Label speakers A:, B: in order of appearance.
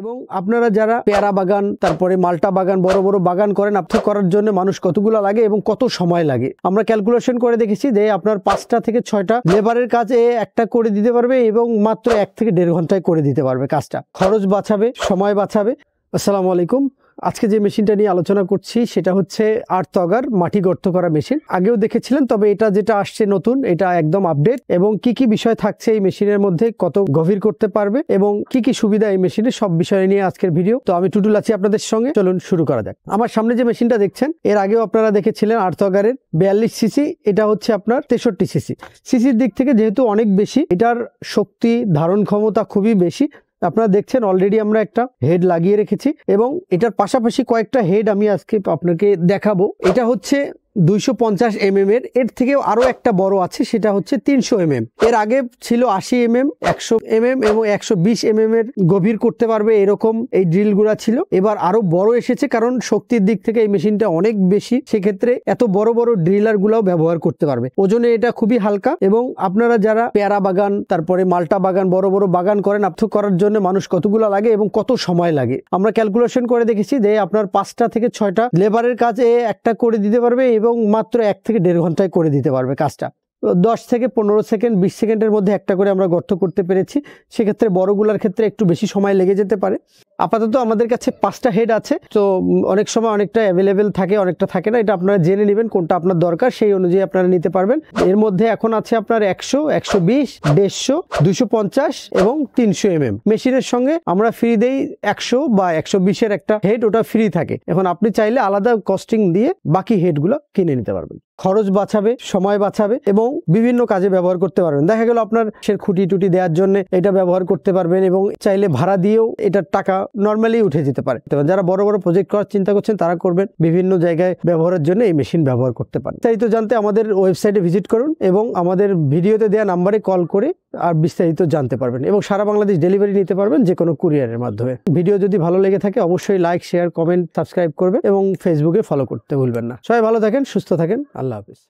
A: এবং আপনারা যারা পেয়ারা বাগান তারপরে মাল্টা বাগান বড় বড় বাগান করেন আপনি করার জন্য মানুষ কতগুলো লাগে এবং কত সময় লাগে আমরা ক্যালকুলেশন করে দেখেছি যে আপনার পাঁচটা থেকে ছয়টা লেবারের কাজে একটা করে দিতে পারবে এবং মাত্র এক থেকে দেড় ঘন্টায় করে দিতে পারবে কাজটা খরচ বাঁচাবে সময় বাঁচাবে আসসালামু আলাইকুম আজকে যে মেশিনটা নিয়ে আলোচনা করছি সেটা হচ্ছে আর্তগার মাটি গর্ত করা মেশিন আগেও দেখেছিলেন তবে এটা যেটা আসছে নতুন এটা একদম আপডেট এবং কি কি বিষয় থাকছে এই মেশিনের মধ্যে কত গভীর করতে পারবে এবং কি কি সুবিধা এই মেশিনে সব বিষয় নিয়ে আজকের ভিডিও তো আমি টুটুল আছি আপনাদের সঙ্গে চলুন শুরু করা যাক আমার সামনে যে মেশিনটা দেখছেন এর আগেও আপনারা দেখেছিলেন আর্তগারের বিয়াল্লিশ সিসি এটা হচ্ছে আপনার তেষট্টি সিসি সিসির দিক থেকে যেহেতু অনেক বেশি এটার শক্তি ধারণ ক্ষমতা খুবই বেশি আপনারা দেখছেন অলরেডি আমরা একটা হেড লাগিয়ে রেখেছি এবং এটার পাশাপাশি কয়েকটা হেড আমি আজকে আপনাকে দেখাবো এটা হচ্ছে দুইশো পঞ্চাশ এমএম mm এর এর থেকেও আরও একটা বড় আছে সেটা হচ্ছে তিনশো এমএম mm। এর আগে ছিল আশি এমএম mm, একশো এমএম এবং একশো বিশ এমএম এর গভীর করতে পারবে এরকম এই ড্রিলগুলা ছিল এবার আরও বড় এসেছে কারণ শক্তির দিক থেকে এই মেশিনটা অনেক বেশি সেক্ষেত্রে এত বড় বড় ড্রিলারগুলাও ব্যবহার করতে পারবে ওজনে এটা খুবই হালকা এবং আপনারা যারা পেয়ারা বাগান তারপরে মাল্টা বাগান বড় বড় বাগান করেন আর্থ করার জন্য মানুষ কতগুলো লাগে এবং কত সময় লাগে আমরা ক্যালকুলেশন করে দেখেছি যে আপনার পাঁচটা থেকে ছয়টা লেবারের কাজ একটা করে দিতে পারবে এবং এবং মাত্র এক থেকে দেড় ঘন্টায় করে দিতে পারবে কাজটা দশ থেকে পনেরো সেকেন্ড বিশ সেকেন্ডের মধ্যে একটা করে আমরা গর্ত করতে পেরেছি সেক্ষেত্রে বড়গুলার ক্ষেত্রে একটু বেশি সময় লেগে যেতে পারে আপাতত আমাদের কাছে পাঁচটা হেড আছে তো অনেক সময় অনেকটা অ্যাভেলেবেল থাকে অনেকটা থাকে না এটা আপনারা জেনে নেবেন কোনটা আপনার দরকার সেই অনুযায়ী আপনারা নিতে পারবেন এর মধ্যে এখন আছে আপনার একশো একশো বিশ দেড়শো দুশো পঞ্চাশ এবং তিনশো এম mm। মেশিনের সঙ্গে আমরা ফ্রি দেই একশো বা একশো বিশের একটা হেড ওটা ফ্রি থাকে এখন আপনি চাইলে আলাদা কস্টিং দিয়ে বাকি হেডগুলো কিনে নিতে পারবেন খরচ বাঁচাবে সময় বাঁচাবে এবং বিভিন্ন কাজে ব্যবহার করতে পারবেন দেখা গেল আপনার সে খুঁটি টুটি দেওয়ার জন্য এটা ব্যবহার করতে পারবেন এবং চাইলে ভাড়া দিয়েও এটার টাকা নর্মালি উঠে যেতে পারে যারা বড় বড় প্রজেক্ট করার চিন্তা করছেন তারা করবেন বিভিন্ন জায়গায় ব্যবহারের জন্য এই মেশিন ব্যবহার করতে পারেন তাই তো জানতে আমাদের ওয়েবসাইটে ভিজিট করুন এবং আমাদের ভিডিওতে দেওয়া নাম্বারে কল করে আর বিস্তারিত জানতে পারবেন এবং সারা বাংলাদেশ ডেলিভারি নিতে পারবেন যে কোনো কুরিয়ারের মাধ্যমে ভিডিও যদি ভালো লেগে থাকে অবশ্যই লাইক শেয়ার কমেন্ট সাবস্ক্রাইব করবেন এবং ফেসবুকে ফলো করতে ভুলবেন না সবাই ভালো থাকেন সুস্থ থাকেন আল্লাহ হাফিজ